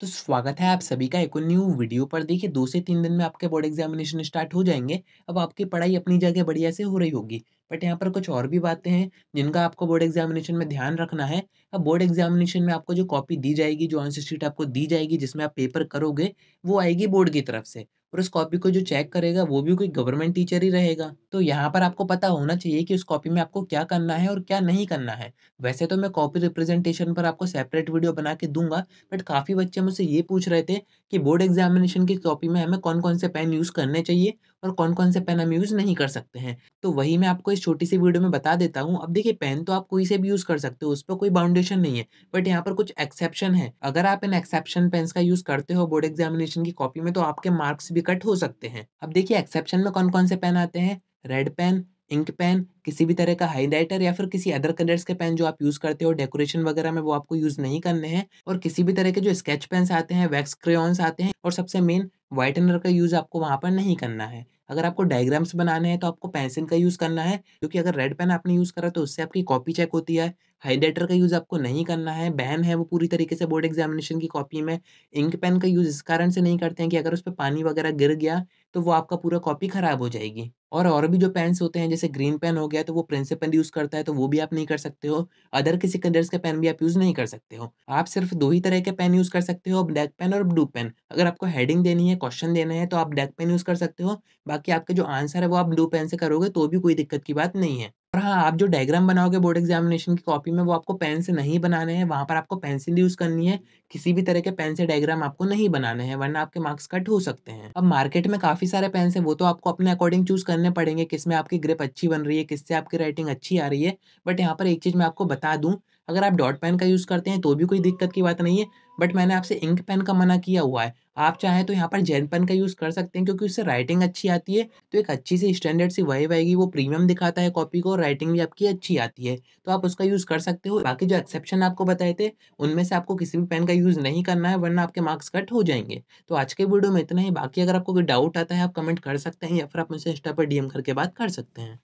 तो स्वागत है आप सभी का एक और न्यू वीडियो पर देखिए दो से तीन दिन में आपके बोर्ड एग्जामिनेशन स्टार्ट हो जाएंगे अब आपकी पढ़ाई अपनी जगह बढ़िया से हो रही होगी बट यहाँ पर कुछ और भी बातें हैं जिनका आपको बोर्ड एग्जामिनेशन में ध्यान रखना है अब बोर्ड एग्जामिनेशन में आपको जो कॉपी दी जाएगी जो आंसर शीट आपको दी जाएगी जिसमें आप पेपर करोगे वो आएगी बोर्ड की तरफ से और उस कॉपी को जो चेक करेगा वो भी कोई गवर्नमेंट टीचर ही रहेगा तो यहाँ पर आपको पता होना चाहिए कि उस कॉपी में आपको क्या करना है और क्या नहीं करना है वैसे तो मैं कॉपी रिप्रेजेंटेशन पर आपको सेपरेट वीडियो बना के दूंगा बट काफ़ी बच्चे मुझसे ये पूछ रहे थे कि बोर्ड एग्जामिनेशन की कॉपी में हमें कौन कौन से पेन यूज़ करने चाहिए और कौन कौन से पेन हम यूज़ नहीं कर सकते हैं तो वही मैं आपको इस छोटी सी वीडियो में बता देता हूँ अब देखिए पेन तो आप कोई से भी यूज़ कर सकते हो उस पर कोई बाउंडेशन नहीं है बट यहाँ पर कुछ एक्सेप्शन है अगर आप इन एक्सेप्शन पेन का यूज़ करते हो बोर्ड एग्जामिनेशन की कॉपी में तो आपके मार्क्स भी कट हो सकते हैं अब देखिए एक्सेप्शन में कौन कौन से पेन आते हैं रेड पेन इंक पेन किसी भी तरह का हाइलाइटर या फिर किसी अदर कलर्स के पेन जो आप यूज़ करते हो डेकोरेशन वगैरह में वो आपको यूज़ नहीं करने हैं और किसी भी तरह के जो स्केच पेन्स आते हैं वैक्स क्रेन्स आते हैं और सबसे मेन वाइटनर का यूज़ आपको वहाँ पर नहीं करना है अगर आपको डायग्राम्स बनाने हैं तो आपको पेंसिल का यूज़ करना है क्योंकि अगर रेड पेन आपने यूज़ करा तो उससे आपकी कॉपी चेक होती है हाइलाइटर का यूज़ आपको नहीं करना है बैन है वो पूरी तरीके से बोर्ड एग्जामिनेशन की कॉपी में इंक पेन का यूज़ इस कारण से नहीं करते हैं कि अगर उस पर पानी वगैरह गिर गया तो वो आपका पूरा कॉपी ख़राब हो जाएगी और और भी जो पेन्स होते हैं जैसे ग्रीन पेन हो गया तो वो प्रिंसिपल यूज़ करता है तो वो भी आप नहीं कर सकते हो अदर किसी कलर्स के पेन भी आप यूज़ नहीं कर सकते हो आप सिर्फ दो ही तरह के पेन यूज़ कर सकते हो ब्लैक पेन और ब्लू पेन अगर आपको हेडिंग देनी है क्वेश्चन देना है तो आप ब्लैक पेन यूज़ कर सकते हो बाकी आपके जो आंसर है वो आप ब्लू पेन से करोगे तो भी कोई दिक्कत की बात नहीं है और हाँ, आप जो डायग्राम बनाओगे बोर्ड एग्ज़ामिनेशन की कॉपी में वो आपको पेन से नहीं बनाने हैं, वहाँ पर आपको पेंसिल यूज़ करनी है, किसी भी तरह के पेन से डायग्राम आपको नहीं बनाने हैं वरना आपके मार्क्स कट हो सकते हैं। अब मार्केट में काफ़ी सारे पेन है वो तो आपको अपने अकॉर्डिंग चूज़ करने पड़ेंगे, किसमें आपकी ग्रिप अच्छी बन रही है, किससे आपकी राइटिंग अच्छी आ रही है। बट यहाँ पर एक चीज़ मैं आपको बता दूँ, अगर आप डॉट पेन का यूज़ करते हैं तो भी कोई दिक्कत की बात नहीं है। बट मैंने आपसे इंक पेन का मना किया हुआ है आप चाहें तो यहाँ पर जेन पेन का यूज़ कर सकते हैं क्योंकि उससे राइटिंग अच्छी आती है तो एक अच्छी सी स्टैंडर्ड सी वही आएगी वो प्रीमियम दिखाता है कॉपी को और राइटिंग भी आपकी अच्छी आती है तो आप उसका यूज़ कर सकते हो बाकी जो एक्सेप्शन आपको बताए थे उनमें से आपको किसी भी पेन का यूज़ नहीं करना है वरना आपके मार्क्स कट हो जाएंगे तो आज के वीडियो में इतना ही बाकी अगर आपको कोई डाउट आता है आप कमेंट कर सकते हैं या फिर आप मुझसे इंस्टा पर डी करके बात कर सकते हैं